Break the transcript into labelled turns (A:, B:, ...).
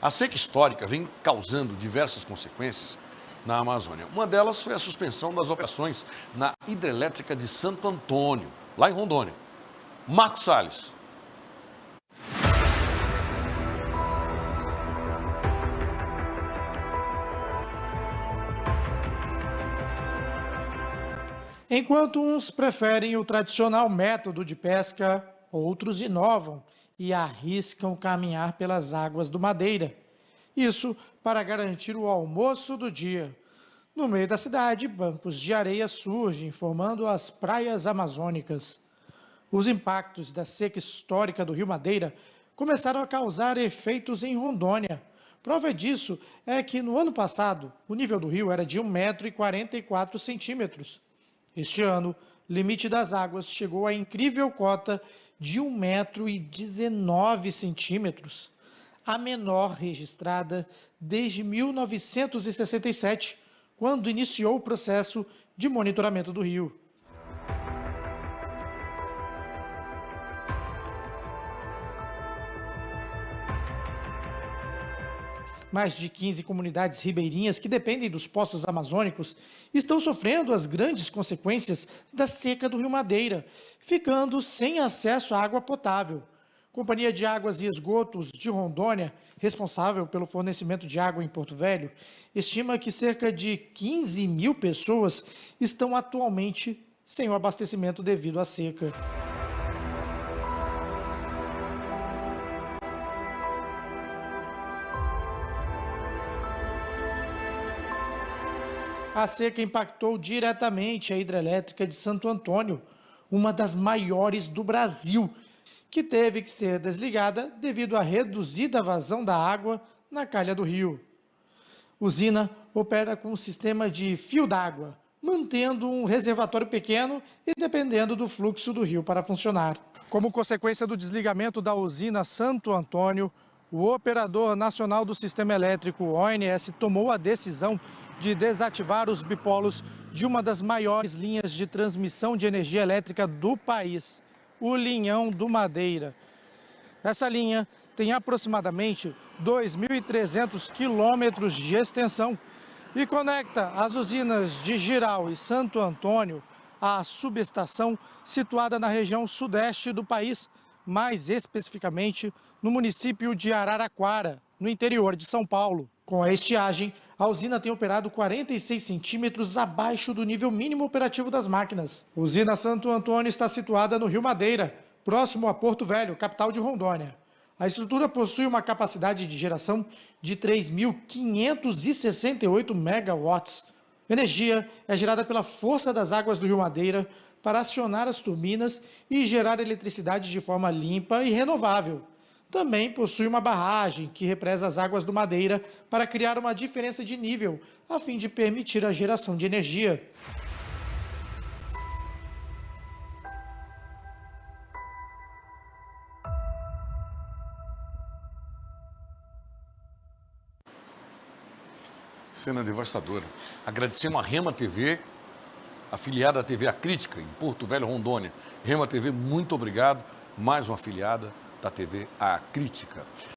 A: A seca histórica vem causando diversas consequências na Amazônia. Uma delas foi a suspensão das operações na hidrelétrica de Santo Antônio, lá em Rondônia. Marcos Salles. Enquanto uns preferem o tradicional método de pesca, outros inovam e arriscam caminhar pelas águas do Madeira. Isso para garantir o almoço do dia. No meio da cidade, bancos de areia surgem, formando as praias amazônicas. Os impactos da seca histórica do Rio Madeira começaram a causar efeitos em Rondônia. Prova disso é que no ano passado o nível do rio era de 1,44m. Este ano, limite das águas chegou à incrível cota de 1,19m, a menor registrada desde 1967, quando iniciou o processo de monitoramento do rio. Mais de 15 comunidades ribeirinhas que dependem dos poços amazônicos estão sofrendo as grandes consequências da seca do Rio Madeira, ficando sem acesso à água potável. Companhia de Águas e Esgotos de Rondônia, responsável pelo fornecimento de água em Porto Velho, estima que cerca de 15 mil pessoas estão atualmente sem o abastecimento devido à seca. A seca impactou diretamente a hidrelétrica de Santo Antônio, uma das maiores do Brasil, que teve que ser desligada devido à reduzida vazão da água na calha do rio. Usina opera com um sistema de fio d'água, mantendo um reservatório pequeno e dependendo do fluxo do rio para funcionar. Como consequência do desligamento da usina Santo Antônio, o operador nacional do sistema elétrico, ONS, tomou a decisão de desativar os bipolos de uma das maiores linhas de transmissão de energia elétrica do país, o Linhão do Madeira. Essa linha tem aproximadamente 2.300 quilômetros de extensão e conecta as usinas de Giral e Santo Antônio à subestação situada na região sudeste do país, mais especificamente no município de Araraquara no interior de São Paulo. Com a estiagem, a usina tem operado 46 centímetros abaixo do nível mínimo operativo das máquinas. A usina Santo Antônio está situada no Rio Madeira, próximo a Porto Velho, capital de Rondônia. A estrutura possui uma capacidade de geração de 3.568 megawatts. energia é gerada pela força das águas do Rio Madeira para acionar as turbinas e gerar eletricidade de forma limpa e renovável também possui uma barragem que represa as águas do Madeira para criar uma diferença de nível, a fim de permitir a geração de energia. Cena devastadora. Agradecemos a Rema TV, afiliada à TV A Crítica, em Porto Velho, Rondônia. Rema TV, muito obrigado. Mais uma afiliada da TV A Crítica.